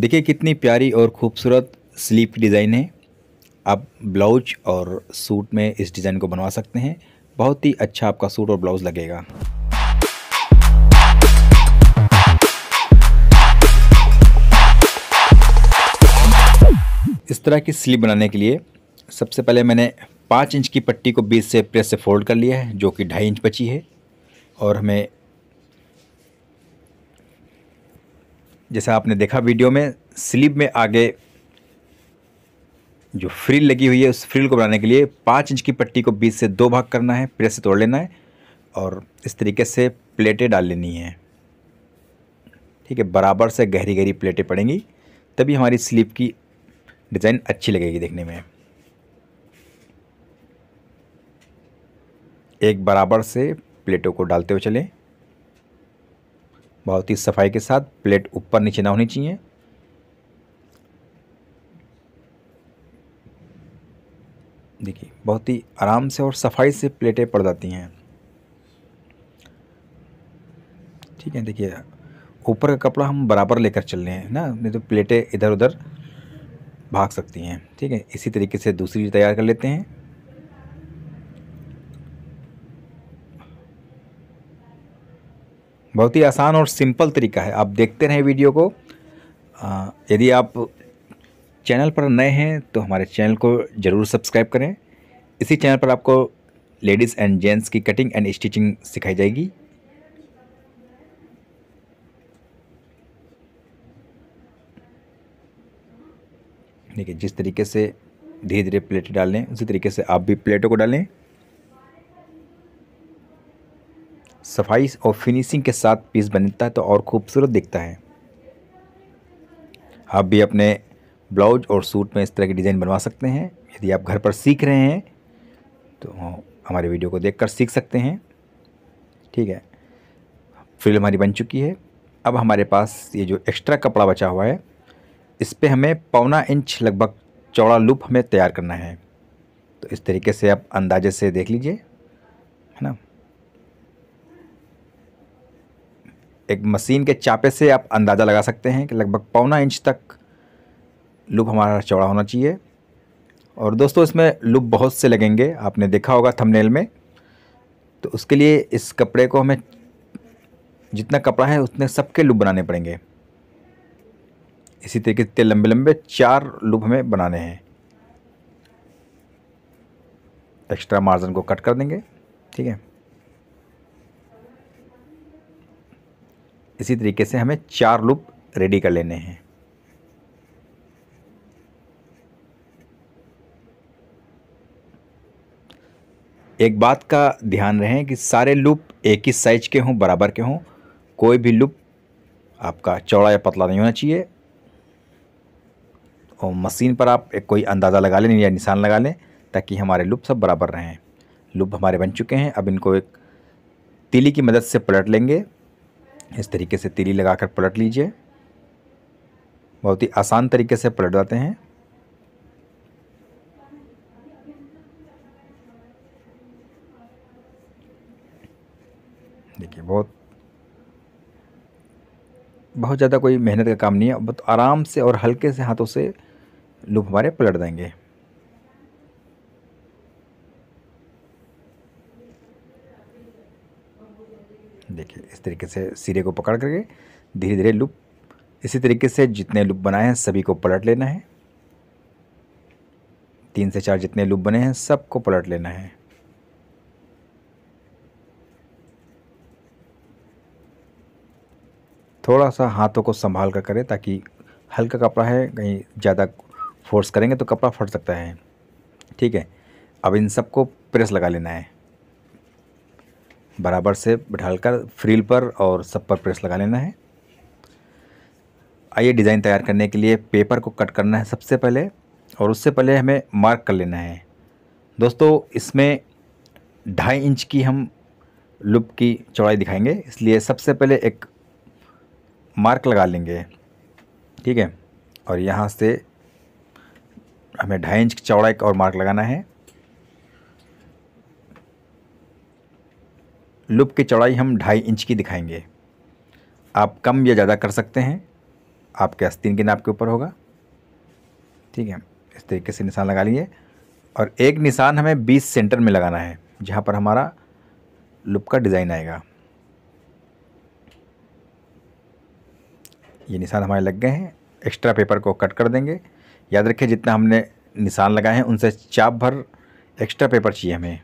देखिए कितनी प्यारी और ख़ूबसूरत स्लीप डिज़ाइन है आप ब्लाउज और सूट में इस डिज़ाइन को बनवा सकते हैं बहुत ही अच्छा आपका सूट और ब्लाउज़ लगेगा इस तरह की स्लीप बनाने के लिए सबसे पहले मैंने पाँच इंच की पट्टी को बीस से प्रेस से फोल्ड कर लिया है जो कि ढाई इंच बची है और हमें जैसा आपने देखा वीडियो में स्लीव में आगे जो फ्रिल लगी हुई है उस फ्रिल को बनाने के लिए पाँच इंच की पट्टी को बीच से दो भाग करना है प्रेस से तोड़ लेना है और इस तरीके से प्लेटें डाल लेनी है ठीक है बराबर से गहरी गहरी प्लेटें पड़ेंगी तभी हमारी स्लीव की डिज़ाइन अच्छी लगेगी देखने में एक बराबर से प्लेटों को डालते हुए चलें बहुत ही सफाई के साथ प्लेट ऊपर नीचे ना होनी चाहिए देखिए बहुत ही आराम से और सफाई से प्लेटें पड़ जाती हैं ठीक है देखिए ऊपर का कपड़ा हम बराबर लेकर चल रहे हैं ना नहीं तो प्लेटें इधर उधर भाग सकती हैं ठीक है इसी तरीके से दूसरी तैयार कर लेते हैं बहुत ही आसान और सिंपल तरीका है आप देखते रहें वीडियो को यदि आप चैनल पर नए हैं तो हमारे चैनल को ज़रूर सब्सक्राइब करें इसी चैनल पर आपको लेडीज़ एंड जेंट्स की कटिंग एंड स्टिचिंग सिखाई जाएगी देखिए जिस तरीके से धीरे धीरे प्लेट डालें उसी तरीके से आप भी प्लेटों को डालें सफाई और फिनिशिंग के साथ पीस बनता है तो और खूबसूरत दिखता है आप भी अपने ब्लाउज और सूट में इस तरह के डिज़ाइन बनवा सकते हैं यदि आप घर पर सीख रहे हैं तो हमारे वीडियो को देखकर सीख सकते हैं ठीक है फ्रिल हमारी बन चुकी है अब हमारे पास ये जो एक्स्ट्रा कपड़ा बचा हुआ है इस पर हमें पौना इंच लगभग चौड़ा लूप हमें तैयार करना है तो इस तरीके से आप अंदाजे से देख लीजिए है ना एक मशीन के चापे से आप अंदाज़ा लगा सकते हैं कि लगभग पौना इंच तक लूप हमारा चौड़ा होना चाहिए और दोस्तों इसमें लूप बहुत से लगेंगे आपने देखा होगा थंबनेल में तो उसके लिए इस कपड़े को हमें जितना कपड़ा है उतने सबके लूप बनाने पड़ेंगे इसी तरीके से लंबे लंबे चार लूप हमें बनाने हैं एक्स्ट्रा मार्जिन को कट कर देंगे ठीक है इसी तरीके से हमें चार लूप रेडी कर लेने हैं एक बात का ध्यान रहे कि सारे लूप एक ही साइज के हों बराबर के हों कोई भी लूप आपका चौड़ा या पतला नहीं होना चाहिए और मशीन पर आप एक कोई अंदाज़ा लगा लें या निशान लगा लें ताकि हमारे लूप सब बराबर रहें लूप हमारे बन चुके हैं अब इनको एक तीली की मदद से पलट लेंगे इस तरीके से तिली लगाकर पलट लीजिए बहुत ही आसान तरीके से पलट जाते हैं देखिए बहुत बहुत ज़्यादा कोई मेहनत का काम नहीं है बहुत आराम से और हल्के से हाथों से लूप हमारे पलट देंगे देखिए इस तरीके से सिरे को पकड़ करके धीरे धीरे लुप इसी तरीके से जितने लुप बनाए हैं सभी को पलट लेना है तीन से चार जितने लुप बने हैं सबको पलट लेना है थोड़ा सा हाथों को संभाल कर करें ताकि हल्का कपड़ा है कहीं ज़्यादा फोर्स करेंगे तो कपड़ा फट सकता है ठीक है अब इन सबको प्रेस लगा लेना है बराबर से कर फ्रील पर और सब पर प्रेस लगा लेना है आइए डिज़ाइन तैयार करने के लिए पेपर को कट करना है सबसे पहले और उससे पहले हमें मार्क कर लेना है दोस्तों इसमें ढाई इंच की हम लुप की चौड़ाई दिखाएंगे इसलिए सबसे पहले एक मार्क लगा लेंगे ठीक है और यहाँ से हमें ढाई इंच की चौड़ाई का और मार्क लगाना है लुप की चौड़ाई हम ढाई इंच की दिखाएंगे आप कम या ज़्यादा कर सकते हैं आपके आस्तीन के नाप के ऊपर होगा ठीक है इस तरीके से निशान लगा लीजिए और एक निशान हमें बीस सेंटर में लगाना है जहाँ पर हमारा लुप का डिज़ाइन आएगा ये निशान हमारे लग गए हैं एक्स्ट्रा पेपर को कट कर देंगे याद रखिए जितना हमने निशान लगाए हैं उनसे चाप भर एक्स्ट्रा पेपर चाहिए हमें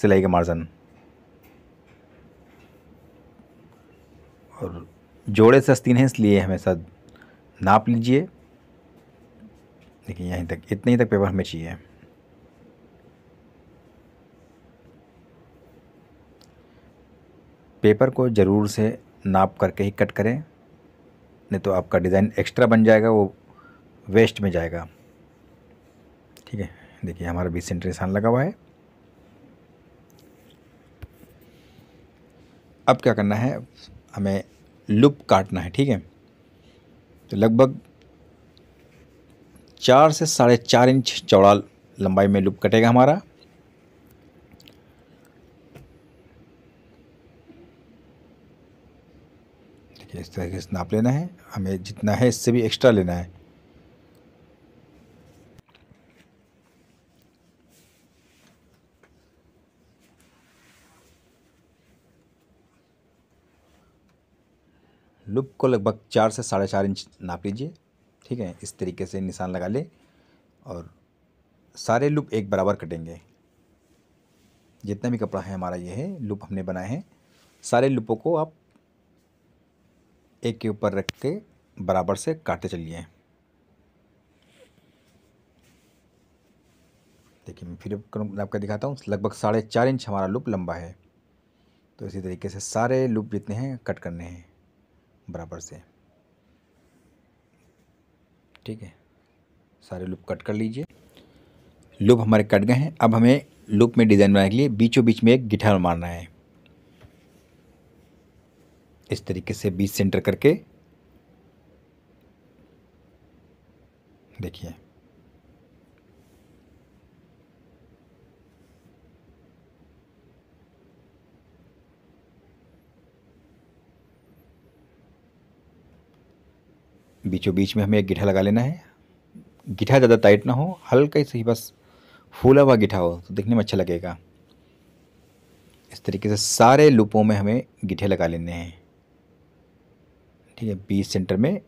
सिलाई का मार्जन और जोड़े सस्ती हैं इसलिए हमेशा नाप लीजिए देखिए यहीं तक इतने ही तक पेपर हमें चाहिए पेपर को ज़रूर से नाप करके ही कट करें नहीं तो आपका डिज़ाइन एक्स्ट्रा बन जाएगा वो वेस्ट में जाएगा ठीक है देखिए हमारा बीस सेंटर निशान लगा हुआ है अब क्या करना है हमें लुप काटना है ठीक है तो लगभग चार से साढ़े चार इंच चौड़ा लंबाई में लुप कटेगा हमारा इस तरह से नाप लेना है हमें जितना है इससे भी एक्स्ट्रा लेना है लुप को लगभग चार से साढ़े चार इंच नाप लीजिए ठीक है इस तरीके से निशान लगा ले और सारे लुप एक बराबर कटेंगे जितना भी कपड़ा है हमारा ये है लुप हमने बनाए हैं सारे लुपों को आप एक के ऊपर रख के बराबर से काटते चलिए देखिए मैं फिर आपका दिखाता हूँ लगभग साढ़े चार इंच हमारा लुप लंबा है तो इसी तरीके से सारे लुप जितने हैं कट करने हैं बराबर से ठीक है सारे लूप कट कर लीजिए लूप हमारे कट गए हैं अब हमें लूप में डिज़ाइन बनाने के लिए बीचों बीच में एक गिठार मारना है इस तरीके से बीच सेंटर करके देखिए बीचों बीच में हमें एक गिठा लगा लेना है गिठा ज़्यादा टाइट ना हो हल्का ही सही बस फूला हुआ गिठा हो तो दिखने में अच्छा लगेगा इस तरीके से सारे लूपों में हमें गिठे लगा लेने हैं ठीक है बीच सेंटर में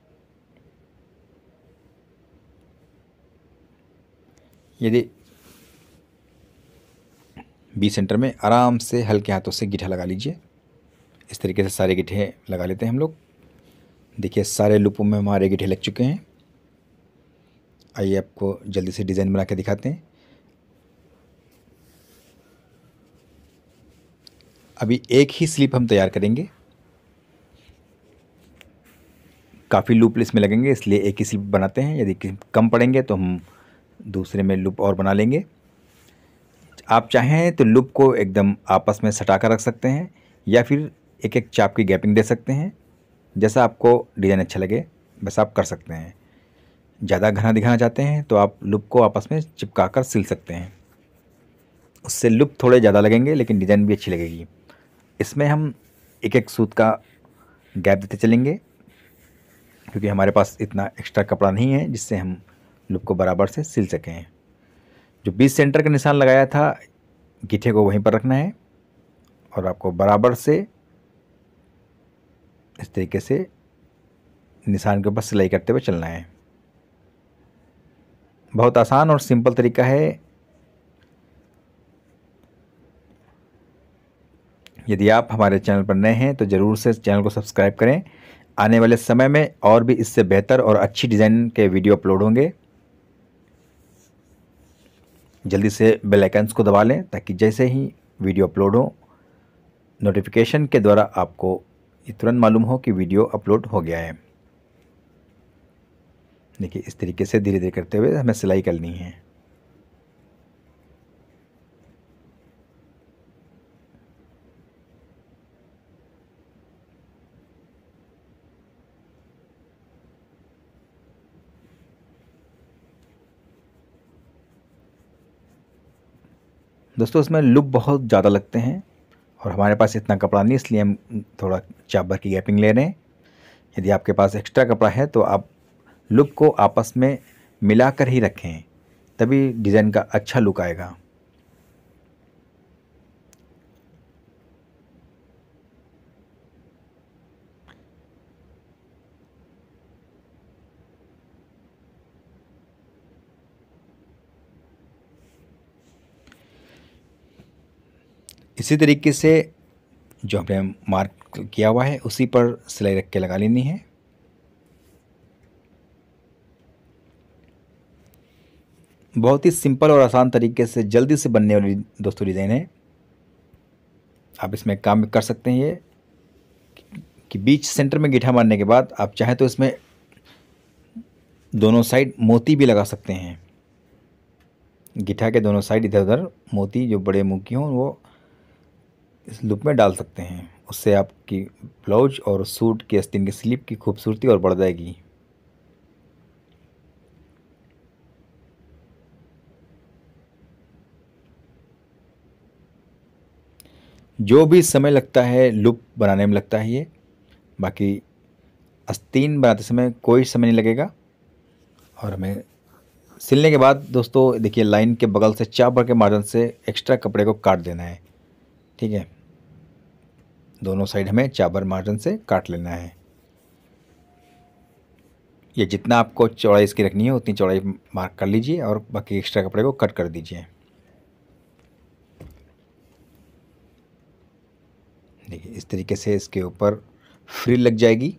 यदि बीच सेंटर में आराम से हल्के हाथों से गिठा लगा लीजिए इस तरीके से सारे गिठे लगा लेते हैं हम लोग देखिए सारे लूपों में हमारे गिठे लग चुके हैं आइए आपको जल्दी से डिज़ाइन बना के दिखाते हैं अभी एक ही स्लीप हम तैयार करेंगे काफ़ी लूप इसमें लगेंगे इसलिए एक ही स्लीप बनाते हैं यदि कम पड़ेंगे तो हम दूसरे में लूप और बना लेंगे आप चाहें तो लूप को एकदम आपस में सटा कर रख सकते हैं या फिर एक एक चाप की गैपिंग दे सकते हैं जैसा आपको डिज़ाइन अच्छा लगे बस आप कर सकते हैं ज़्यादा घना दिखाना चाहते हैं तो आप लुप को आपस में चिपका कर सिल सकते हैं उससे लुप थोड़े ज़्यादा लगेंगे लेकिन डिज़ाइन भी अच्छी लगेगी इसमें हम एक एक सूत का गैप देते चलेंगे क्योंकि हमारे पास इतना एक्स्ट्रा कपड़ा नहीं है जिससे हम लुप को बराबर से सिल सकें जो बीस सेंटर का निशान लगाया था गीठे को वहीं पर रखना है और आपको बराबर से इस तरीके से निशान के ऊपर सिलाई करते हुए चलना है बहुत आसान और सिंपल तरीका है यदि आप हमारे चैनल पर नए हैं तो ज़रूर से चैनल को सब्सक्राइब करें आने वाले समय में और भी इससे बेहतर और अच्छी डिज़ाइन के वीडियो अपलोड होंगे जल्दी से बेल आइकन्स को दबा लें ताकि जैसे ही वीडियो अपलोड हो नोटिफिकेशन के द्वारा आपको ये तुरंत मालूम हो कि वीडियो अपलोड हो गया है देखिए इस तरीके से धीरे धीरे करते हुए हमें सिलाई करनी है दोस्तों इसमें लुक बहुत ज़्यादा लगते हैं और हमारे पास इतना कपड़ा नहीं इसलिए हम थोड़ा चाबर की गैपिंग ले रहे हैं यदि आपके पास एक्स्ट्रा कपड़ा है तो आप लुक को आपस में मिलाकर ही रखें तभी डिज़ाइन का अच्छा लुक आएगा इसी तरीके से जो हमने मार्क किया हुआ है उसी पर सिलाई रख के लगा लेनी है बहुत ही सिंपल और आसान तरीके से जल्दी से बनने वाली दोस्तों डिज़ाइन है आप इसमें काम भी कर सकते हैं ये कि बीच सेंटर में गीठा मारने के बाद आप चाहें तो इसमें दोनों साइड मोती भी लगा सकते हैं गिठा के दोनों साइड इधर उधर मोती जो बड़े मुँह की हों वो इस लुक में डाल सकते हैं उससे आपकी ब्लाउज और सूट के अस्तिन की स्लीप की खूबसूरती और बढ़ जाएगी जो भी समय लगता है लुप बनाने में लगता है ये बाकी अस्तीन बनाते समय कोई समय नहीं लगेगा और हमें सिलने के बाद दोस्तों देखिए लाइन के बगल से चाप भर के मार्जन से एक्स्ट्रा कपड़े को काट देना है ठीक है दोनों साइड हमें चाबर मार्जन से काट लेना है ये जितना आपको चौड़ाई इसकी रखनी है उतनी चौड़ाई मार्क कर लीजिए और बाकी एक्स्ट्रा कपड़े को कट कर दीजिए देखिए इस तरीके से इसके ऊपर फ्रिल लग जाएगी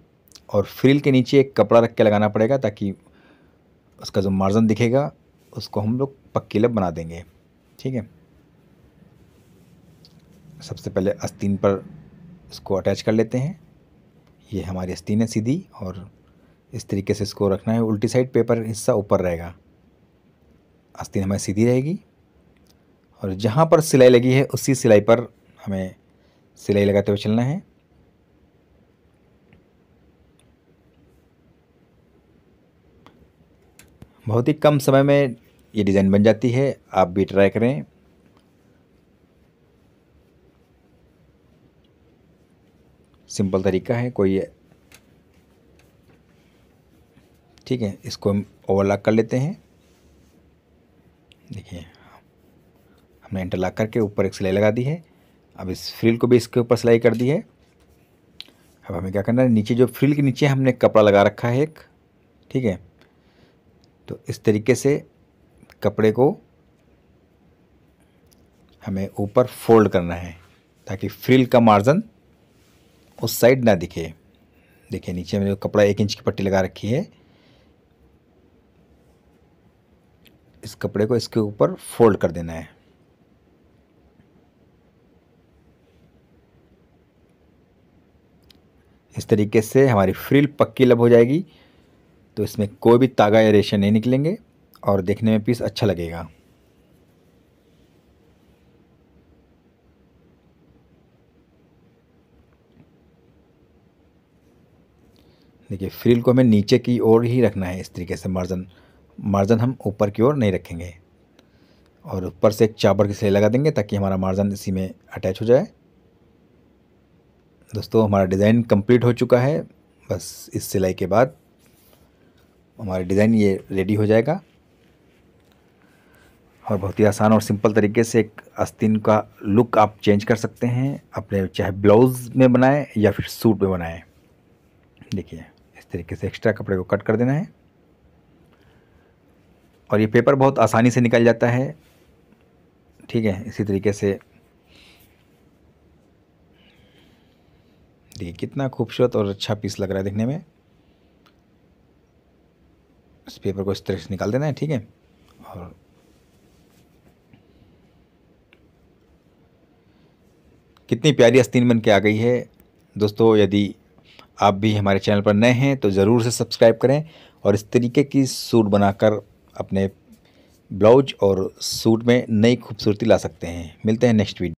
और फ्रिल के नीचे एक कपड़ा रख के लगाना पड़ेगा ताकि उसका जो मार्जन दिखेगा उसको हम लोग पक्की लब बना देंगे ठीक है सबसे पहले आस्तीन पर इसको अटैच कर लेते हैं ये हमारी आस्तीन है सीधी और इस तरीके से इसको रखना है उल्टी साइड पेपर हिस्सा ऊपर रहेगा आस्तीन हमारी सीधी रहेगी और जहाँ पर सिलाई लगी है उसी सिलाई पर हमें सिलाई लगाते हुए चलना है बहुत ही कम समय में ये डिज़ाइन बन जाती है आप भी ट्राई करें सिंपल तरीका है कोई है। ठीक है इसको हम ओवरलॉक कर लेते हैं देखिए हमने इंटरलॉक करके ऊपर एक सिलाई लगा दी है अब इस फ्रिल को भी इसके ऊपर सिलाई कर दी है अब हमें क्या करना है नीचे जो फ्रिल के नीचे हमने कपड़ा लगा रखा है एक ठीक है तो इस तरीके से कपड़े को हमें ऊपर फोल्ड करना है ताकि फ्रिल का मार्जन उस साइड ना दिखे देखिए नीचे मैंने कपड़ा एक इंच की पट्टी लगा रखी है इस कपड़े को इसके ऊपर फोल्ड कर देना है इस तरीके से हमारी फ्रिल पक्की लब हो जाएगी तो इसमें कोई भी तागा या रेशे नहीं निकलेंगे और देखने में पीस अच्छा लगेगा देखिए फ्रिल को हमें नीचे की ओर ही रखना है इस तरीके से मार्जन मार्जन हम ऊपर की ओर नहीं रखेंगे और ऊपर से एक चाबर की सिलाई लगा देंगे ताकि हमारा मार्जन इसी में अटैच हो जाए दोस्तों हमारा डिज़ाइन कंप्लीट हो चुका है बस इस सिलाई के बाद हमारा डिज़ाइन ये रेडी हो जाएगा और बहुत ही आसान और सिंपल तरीके से एक आस्तीन का लुक आप चेंज कर सकते हैं अपने चाहे ब्लाउज़ में बनाएं या फिर सूट में बनाएं देखिए तरीके से एक्स्ट्रा कपड़े को कट कर देना है और ये पेपर बहुत आसानी से निकल जाता है ठीक है इसी तरीके से देखिए कितना खूबसूरत और अच्छा पीस लग रहा है देखने में इस पेपर को इस तरह से निकाल देना है ठीक है और कितनी प्यारी आस्तीन बन के आ गई है दोस्तों यदि आप भी हमारे चैनल पर नए हैं तो ज़रूर से सब्सक्राइब करें और इस तरीके की सूट बनाकर अपने ब्लाउज और सूट में नई खूबसूरती ला सकते हैं मिलते हैं नेक्स्ट वीडियो